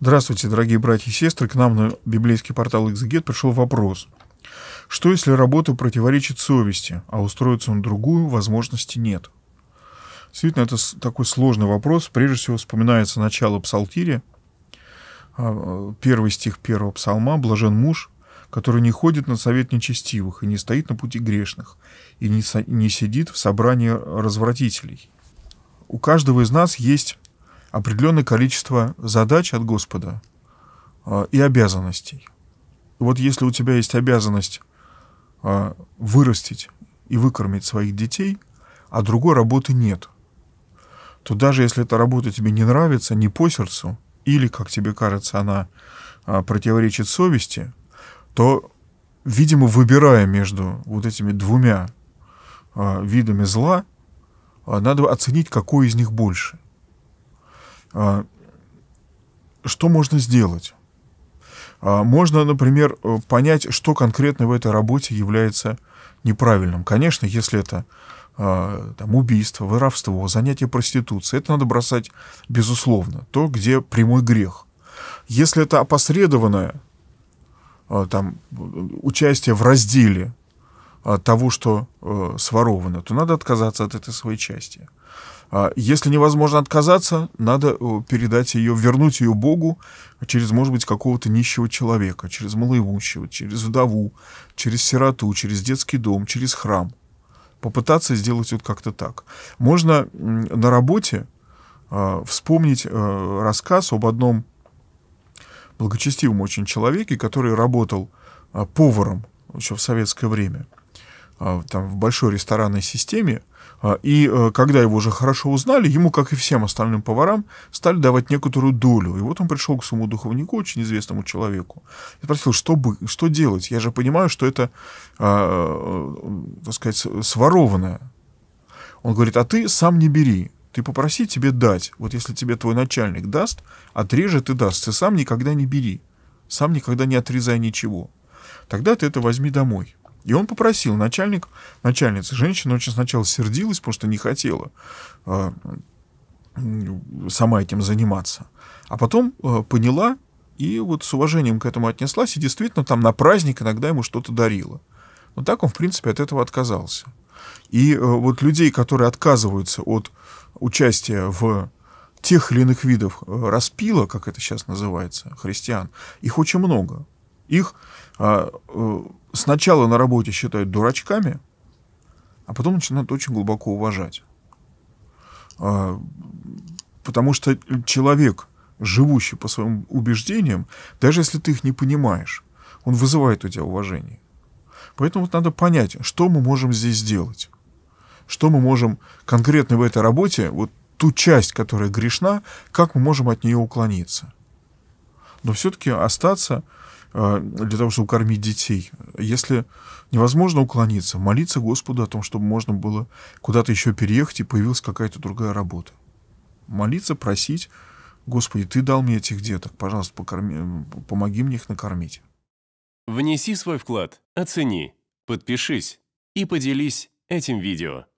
Здравствуйте, дорогие братья и сестры. К нам на библейский портал «Экзегет» пришел вопрос. Что, если работа противоречит совести, а устроиться на другую возможности нет? Действительно, это такой сложный вопрос. Прежде всего, вспоминается начало псалтири, а, первый стих первого псалма «Блажен муж, который не ходит на совет нечестивых и не стоит на пути грешных, и не, не сидит в собрании развратителей». У каждого из нас есть определенное количество задач от Господа а, и обязанностей. вот если у тебя есть обязанность а, вырастить и выкормить своих детей, а другой работы нет, то даже если эта работа тебе не нравится, не по сердцу, или, как тебе кажется, она а, противоречит совести, то, видимо, выбирая между вот этими двумя видами зла, надо оценить, какой из них больше – а, что можно сделать? А, можно, например, э, понять, что конкретно в этой работе является неправильным. Конечно, если это а, там, убийство, воровство, занятие проституцией, это надо бросать безусловно, то, где прямой грех. Если это опосредованное там, э, участие в разделе а, того, что э, своровано, то надо отказаться от этой своей части. А если невозможно отказаться, надо э, передать ее, вернуть ее Богу через, может быть, какого-то нищего человека, через малоимущего, через вдову, через сироту, через детский дом, через храм. Попытаться сделать вот как-то так. Можно на работе а, вспомнить э, рассказ об одном благочестивом очень человеке, который работал поваром еще в советское время – а, там, в большой ресторанной системе, а, и э, когда его уже хорошо узнали, ему, как и всем остальным поварам, стали давать некоторую долю. И вот он пришел к своему духовнику, очень известному человеку, и спросил, что, бы, что делать? Я же понимаю, что это, а, э, так сказать, сворованное. Он говорит, а ты сам не бери, ты попроси тебе дать. Вот если тебе твой начальник даст, отрежет и даст. Ты сам никогда не бери, сам никогда не отрезай ничего. Тогда ты это возьми домой. И он попросил начальник, начальница, женщина очень сначала сердилась, потому что не хотела э, сама этим заниматься. А потом э, поняла и вот с уважением к этому отнеслась, и действительно там на праздник иногда ему что-то дарила. Но так он, в принципе, от этого отказался. И э, вот людей, которые отказываются от участия в тех или иных видов э, распила, как это сейчас называется, христиан, их очень много. Их а, э, сначала на работе считают дурачками, а потом начинают очень глубоко уважать. А, потому что человек, живущий по своим убеждениям, даже если ты их не понимаешь, он вызывает у тебя уважение. Поэтому вот надо понять, что мы можем здесь сделать. Что мы можем конкретно в этой работе, вот ту часть, которая грешна, как мы можем от нее уклониться. Но все-таки остаться Э, для того, чтобы кормить детей. Если невозможно уклониться, молиться Господу о том, чтобы можно было куда-то еще переехать и появилась какая-то другая работа. Молиться, просить, Господи, Ты дал мне этих деток, пожалуйста, покорми, помоги мне их накормить. Внеси свой вклад, оцени, подпишись и поделись этим видео.